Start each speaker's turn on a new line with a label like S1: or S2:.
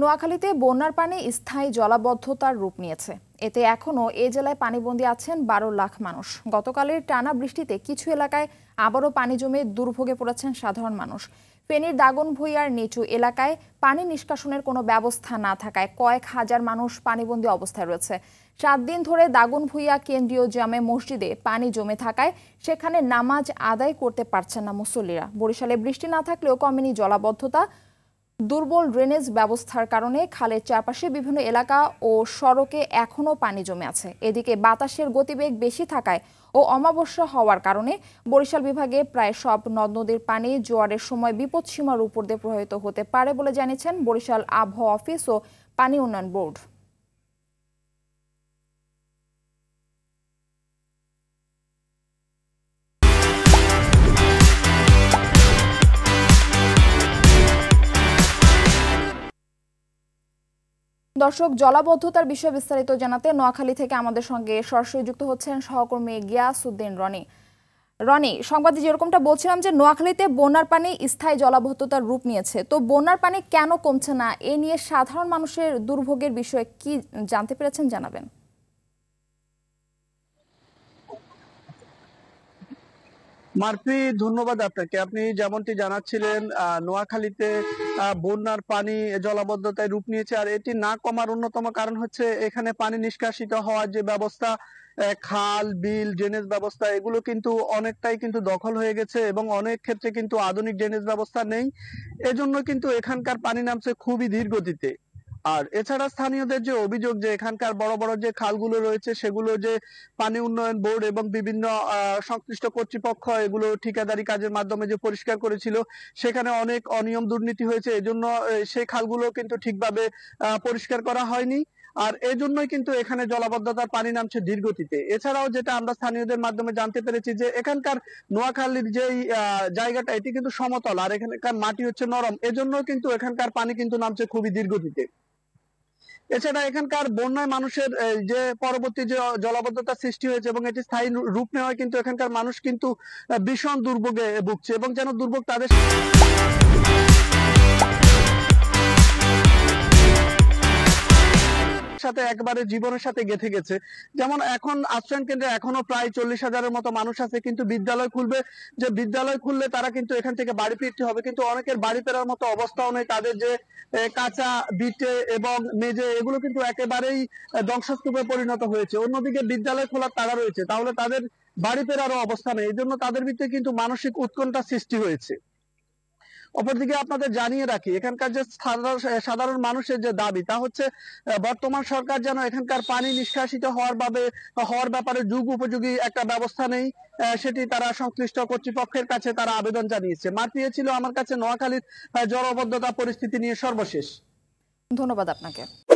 S1: নোয়াখালীতে বন্যার পানি স্থায়ী জলাবদ্ধতার রূপ নিয়েছে এতে এখনও এ জেলায় পানিবন্দী আছেন বারো লাখ মানুষ গতকালের টানা বৃষ্টিতে কিছু এলাকায় আবারও পানি জমে দুর্ভোগে পড়েছেন সাধারণ মানুষ ফেনীর দাগন ভুইয়ার নিচু এলাকায় পানি নিষ্কাশনের কোনো ব্যবস্থা না থাকায় কয়েক হাজার মানুষ পানিবন্দী অবস্থায় রয়েছে সাত দিন ধরে দাগন ভুইয়া কেন্দ্রীয় জামে মসজিদে পানি জমে থাকায় সেখানে নামাজ আদায় করতে পারছেন না মুসল্লিরা বরিশালে বৃষ্টি না থাকলেও কমেনি জলাবদ্ধতা দুর্বল ড্রেনেজ ব্যবস্থার কারণে খালের চারপাশে বিভিন্ন এলাকা ও সড়কে এখনও পানি জমে আছে এদিকে বাতাসের গতিবেগ বেশি থাকায় ও অমাবস্যা হওয়ার কারণে বরিশাল বিভাগে প্রায় সব নদ নদীর পানি জোয়ারের সময় বিপদসীমার উপর দিয়ে প্রভাবিত হতে পারে বলে জানিয়েছেন বরিশাল আবহাওয়া অফিস ও পানি উন্নয়ন বোর্ড দর্শক জলাবদ্ধতার বিষয়ে বিস্তারিত জানাতে নোয়াখালী থেকে আমাদের সঙ্গে সরাসরি যুক্ত হচ্ছেন সহকর্মী গিয়াসুদ্দিন রনি রনি সংবাদে যেরকমটা বলছিলাম যে নোয়াখালীতে বন্যার পানি স্থায়ী জলাবদ্ধতার রূপ নিয়েছে তো বন্যার পানি কেন কমছে না এ নিয়ে সাধারণ মানুষের দুর্ভোগের বিষয়ে কি জানতে পেরেছেন জানাবেন
S2: মারফি ধন্যবাদ আপনাকে আপনি যেমনটি জানাচ্ছিলেন নোয়াখালীতে বন্যার পানি জলাবদ্ধতায় রূপ নিয়েছে আর এটি না কমার অন্যতম কারণ হচ্ছে এখানে পানি নিষ্কাশিত হওয়ার যে ব্যবস্থা খাল বিল ড্রেনেজ ব্যবস্থা এগুলো কিন্তু অনেকটাই কিন্তু দখল হয়ে গেছে এবং অনেক ক্ষেত্রে কিন্তু আধুনিক ড্রেনেজ ব্যবস্থা নেই এজন্য কিন্তু এখানকার পানি নামছে খুবই ধীর গতিতে আর এছাড়া স্থানীয়দের যে অভিযোগ যে এখানকার বড় বড় যে খালগুলো রয়েছে সেগুলো যে পানি উন্নয়ন বোর্ড এবং বিভিন্ন সংশ্লিষ্ট কর্তৃপক্ষ এগুলো ঠিকাদারি কাজের মাধ্যমে যে পরিষ্কার করেছিল সেখানে অনেক অনিয়ম দুর্নীতি হয়েছে এজন্য সেই খালগুলো কিন্তু ঠিকভাবে পরিষ্কার করা হয়নি আর এই জন্যই কিন্তু এখানে জলাবদ্ধতার পানি নামছে দীর্ঘতিতে এছাড়াও যেটা আমরা স্থানীয়দের মাধ্যমে জানতে পেরেছি যে এখানকার নোয়াখালীর যে জায়গাটা এটি কিন্তু সমতল আর এখানকার মাটি হচ্ছে নরম এজন্য কিন্তু এখানকার পানি কিন্তু নামছে খুবই দীর্ঘতিতে এছাড়া এখানকার বন্যায় মানুষের যে পরবর্তী যে জলাবদ্ধতা সৃষ্টি হয়েছে এবং এটি স্থায়ী রূপ নেওয়ায় কিন্তু এখানকার মানুষ কিন্তু ভীষণ দুর্ভোগে ভুগছে এবং যেন দুর্ভোগ তাদের সাথে একবারে জীবনের সাথে গেঁথে গেছে যেমন এখন আশ্রয়ন কেন্দ্রে এখনো প্রায় চল্লিশ হাজারের মতো মানুষ আছে কিন্তু বিদ্যালয় খুলবে যে বিদ্যালয় খুললে তারা কিন্তু এখান থেকে বাড়ি ফিরতে হবে কিন্তু অনেকের বাড়ি ফেরার মতো অবস্থাও নেই তাদের যে কাঁচা বিটে এবং মেজে এগুলো কিন্তু একেবারেই ধ্বংসস্তূপে পরিণত হয়েছে অন্যদিকে বিদ্যালয় খোলার তারা রয়েছে তাহলে তাদের বাড়ি ফেরারও অবস্থা নেই এই জন্য তাদের ভিতরে কিন্তু মানসিক উৎকণ্ঠার সৃষ্টি হয়েছে অপরদিকে আপনাদের জানিয়ে রাখি এখানকার যে সাধারণ মানুষের যে দাবি তা হচ্ছে বর্তমান সরকার যেন এখানকার পানি নিষ্কাশিত হওয়ার বাবে হওয়ার ব্যাপারে যুগ উপযোগী একটা ব্যবস্থা নেই সেটি তারা সংশ্লিষ্ট কর্তৃপক্ষের কাছে তারা আবেদন জানিয়েছে মাতিয়ে ছিল আমার কাছে নোয়াখালীর জলবদ্ধতা পরিস্থিতি নিয়ে সর্বশেষ
S1: ধন্যবাদ আপনাকে